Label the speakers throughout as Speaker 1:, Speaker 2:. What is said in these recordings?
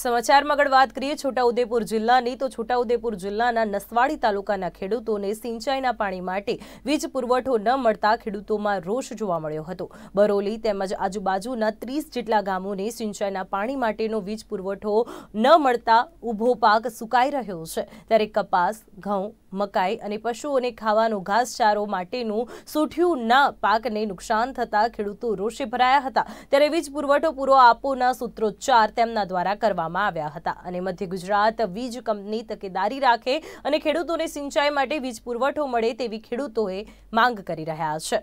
Speaker 1: સમાચારમાં આગળ વાત કરીએ છોટાઉદેપુર જિલ્લાની તો છોટાઉદેપુર જિલ્લાના નસવાડી તાલુકાના ખેડૂતોને સિંચાઈના પાણી માટે વીજ પુરવઠો ન મળતા ખેડૂતોમાં રોષ જોવા મળ્યો હતો બરોલી તેમજ આજુબાજુના ત્રીસ જેટલા ગામોને સિંચાઈના પાણી માટેનો વીજ પુરવઠો ન મળતા ઊભો પાક સુકાઈ રહ્યો છે ત્યારે કપાસ ઘઉં મકાઈ અને પશુઓને ખાવાનું ઘાસચારો માટેનું સૂઠ્યુંના પાકને નુકસાન થતા ખેડૂતો રોષે ભરાયા હતા ત્યારે વીજ પુરવઠો પૂરો આપોના સૂત્રોચ્ચાર તેમના દ્વારા કરવામાં આવ્યા હતા અને મધ્ય ગુજરાત વીજ કંપની તકેદારી રાખે અને ખેડૂતોને સિંચાઈ માટે વીજ પુરવઠો મળે તેવી ખેડૂતોએ માંગ કરી રહ્યા છે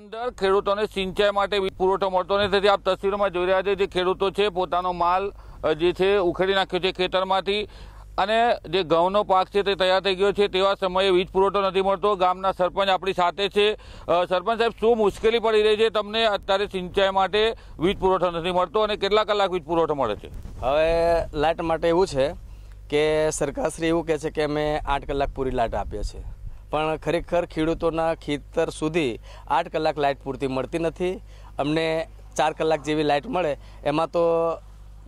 Speaker 2: અંદર ખેડૂતોને સિંચાઈ માટે પુરવઠો મળતો નથી તેથી આપ તસવીરોમાં જોઈ રહ્યા છે જે ખેડૂતો છે પોતાનો માલ જે છે ઉખેડી નાખ્યો છે ખેતરમાંથી અને જે ઘઉંનો પાક છે તે તૈયાર થઈ ગયો છે તેવા સમયે વીજ પુરવઠો નથી મળતો ગામના સરપંચ આપણી સાથે છે સરપંચ સાહેબ શું મુશ્કેલી પડી રહી છે તમને અત્યારે સિંચાઈ માટે વીજ પુરવઠો નથી મળતો અને કેટલા કલાક વીજ પુરવઠો મળે છે
Speaker 3: હવે લાઇટ માટે એવું છે કે સરકારશ્રી એવું કહે છે કે અમે આઠ કલાક પૂરી લાઇટ આપીએ છીએ પણ ખરેખર ખેડૂતોના ખેતર સુધી આઠ કલાક લાઇટ પૂરતી મળતી નથી અમને ચાર કલાક જેવી લાઇટ મળે એમાં તો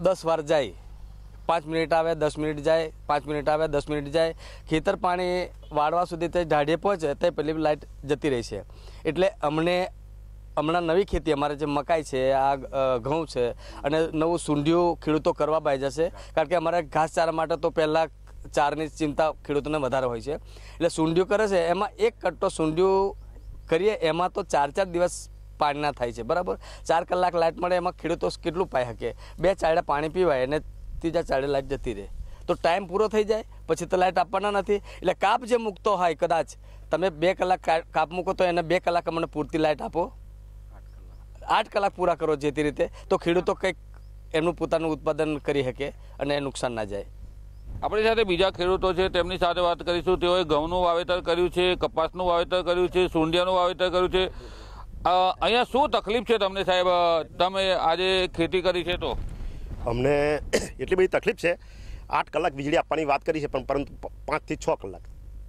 Speaker 3: દસ વાર જાય પાંચ મિનિટ આવે દસ મિનિટ જાય પાંચ મિનિટ આવે દસ મિનિટ જાય ખેતર પાણી વાળવા સુધી તે ઢાઢીએ પહોંચે તે પેલી લાઇટ જતી રહી છે એટલે અમને હમણાં નવી ખેતી અમારે જે મકાઈ છે આ ઘઉં છે અને નવું સૂંઢિયું ખેડૂતો કરવા પાઈ જશે કારણ કે અમારે ઘાસચારા માટે તો પહેલાં ચારની ચિંતા ખેડૂતોને વધારે હોય છે એટલે સૂંઢિયું કરે છે એમાં એક કટ્ટો સૂંઢિયું કરીએ એમાં તો ચાર ચાર દિવસ પાણીના થાય છે બરાબર ચાર કલાક લાઇટ મળે એમાં ખેડૂતો કેટલું પાઈ શકે બે ચાયડા પાણી પીવાય અને ત્રીજા ચાડે લાઈટ જતી રહે તો ટાઈમ પૂરો થઈ જાય પછી તો લાઇટ આપવાના નથી એટલે કાપ જે મૂકતો હોય કદાચ તમે બે કલાક કાપ મૂકો તો એને બે કલાક અમને પૂરતી લાઈટ આપો આઠ કલાક પૂરા કરો જે તે રીતે તો ખેડૂતો કંઈક એમનું પોતાનું ઉત્પાદન કરી શકે અને નુકસાન ના જાય
Speaker 2: આપણી સાથે બીજા ખેડૂતો છે તેમની સાથે વાત કરીશું તેઓએ ઘઉંનું વાવેતર કર્યું છે કપાસનું વાવેતર કર્યું છે સુંડિયાનું વાવેતર કર્યું છે અહીંયા શું તકલીફ છે તમને સાહેબ તમે આજે ખેતી કરી છે તો
Speaker 4: અમને એટલી બધી તકલીફ છે આઠ કલાક વીજળી આપવાની વાત કરી છે પણ પરંતુ પાંચથી છ કલાક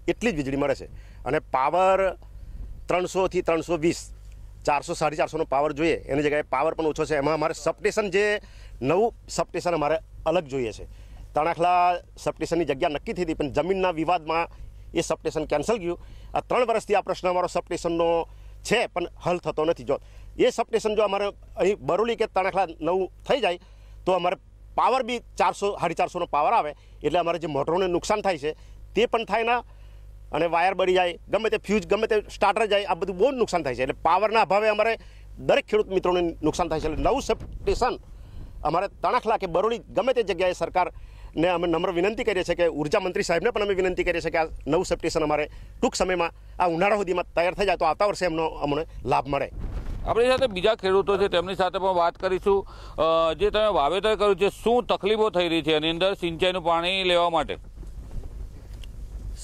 Speaker 4: એટલી જ વીજળી મળે છે અને પાવર ત્રણસોથી ત્રણસો વીસ ચારસો સાડી ચારસોનો પાવર જોઈએ એની જગ્યાએ પાવર પણ ઓછો છે એમાં અમારે સબસ્ટેશન જે નવું સબસ્ટેશન અમારે અલગ જોઈએ છે તણાખલા સબસ્ટેશનની જગ્યા નક્કી થઈ હતી પણ જમીનના વિવાદમાં એ સબસ્ટેશન કેન્સલ ગયું આ ત્રણ વર્ષથી આ પ્રશ્ન અમારો સબસ્ટેશનનો છે પણ હલ થતો નથી જો એ સબસ્ટેશન જો અમારે અહીં બરોલી કે તણાખલા નવું થઈ જાય તો અમારે પાવર બી ચારસો સાડી ચારસોનો પાવર આવે એટલે અમારે જે મોટરોને નુકસાન થાય છે તે પણ થાય ના અને વાયર બળી જાય ગમે તે ફ્યુઝ ગમે તે સ્ટાર્ટર જાય આ બધું બહુ નુકસાન થાય છે એટલે પાવરના અભાવે અમારે દરેક ખેડૂત મિત્રોને નુકસાન થાય છે એટલે નવું સેપ્ટેશન અમારે તણાખ લાખે બરોડી ગમે તે જગ્યાએ સરકાર સરકારને અમે નમ્ર વિનંતી કરીએ છીએ કે ઉર્જા મંત્રી સાહેબને પણ અમે વિનંતી કરીએ છીએ કે આ નવું સેપ્ટેશન અમારે ટૂંક સમયમાં આ ઉનાળા સુધીમાં તૈયાર થઈ જાય તો આવતા વર્ષે એમનો અમને
Speaker 2: લાભ મળે આપણી સાથે બીજા ખેડૂતો છે તેમની સાથે પણ વાત કરીશું જે તમે વાવેતર કર્યું છે શું તકલીફો થઈ રહી છે એની અંદર સિંચાઈનું પાણી લેવા માટે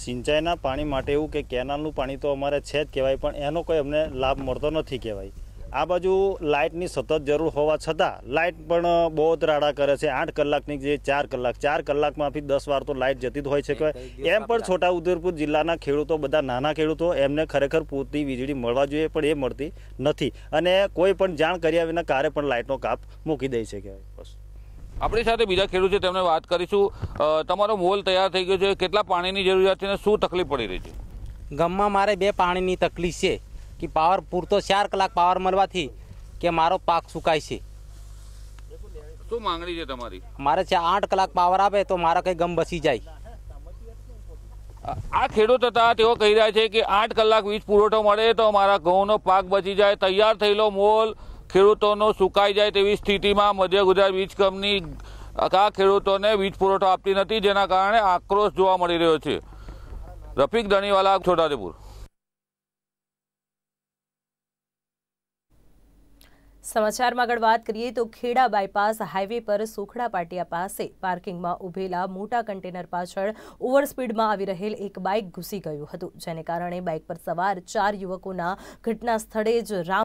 Speaker 4: સિંચાઈના પાણી માટે એવું કે કેનાલનું પાણી તો અમારે છે જ કહેવાય પણ એનો કોઈ અમને લાભ મળતો નથી કહેવાય આ બાજુ લાઇટની સતત જરૂર હોવા છતાં લાઇટ પણ બહુ ત્રાડા કરે છે આઠ કલાકની જે ચાર કલાક ચાર કલાકમાંથી દસ વાર તો લાઇટ જતી જ હોય છે એમ પણ છોટા ઉદેપુર જિલ્લાના ખેડૂતો બધા નાના ખેડૂતો એમને ખરેખર પૂરતી વીજળી મળવા જોઈએ પણ એ મળતી નથી અને કોઈ પણ જાણ કર્યા વિના કારે પણ લાઇટનો કાપ મૂકી દે છે કહેવાય
Speaker 2: આપણી સાથે બીજા ખેડૂત છે તેમને વાત કરીશું તમારો મોલ તૈયાર થઈ ગયો છે કેટલા પાણીની જરૂરિયાત છે અને શું તકલીફ પડી રહી છે
Speaker 3: ગામમાં મારે બે પાણીની તકલીફ છે કે પાવર પૂરતો ચાર કલાક પાવર મળવાથી કે મારો પાક સુકાય છે
Speaker 2: શું માંગણી છે તમારી
Speaker 3: મારે છે આઠ કલાક પાવર આપે તો મારા કંઈ ગમ બસી જાય
Speaker 2: આ ખેડૂત હતા તેઓ કહી રહ્યા છે કે આઠ કલાક વીજ પુરવઠો મળે તો મારા ઘઉંનો પાક બચી જાય તૈયાર થયેલો મોલ ખેડૂતોનો સુકાઈ જાય તેવી સ્થિતિમાં મધ્ય ગુજરાત વીજ કંપની આ ખેડૂતોને વીજ પુરવઠો આપતી નથી જેના કારણે આક્રોશ જોવા મળી રહ્યો છે રફીક ધણીવાલા છોટાદેપુર
Speaker 1: સમાચારમાં આગળ વાત કરીએ તો ખેડા બાયપાસ હાઇવે પર સુખડા પાટિયા પાસે પાર્કિંગમાં ઉભેલા મોટા કન્ટેનર પાછળ ઓવરસ્પીડમાં આવી રહેલ એક બાઇક ઘૂસી ગયું હતું જેને કારણે બાઇક પર સવાર ચાર યુવકોના ઘટના સ્થળે જ રામ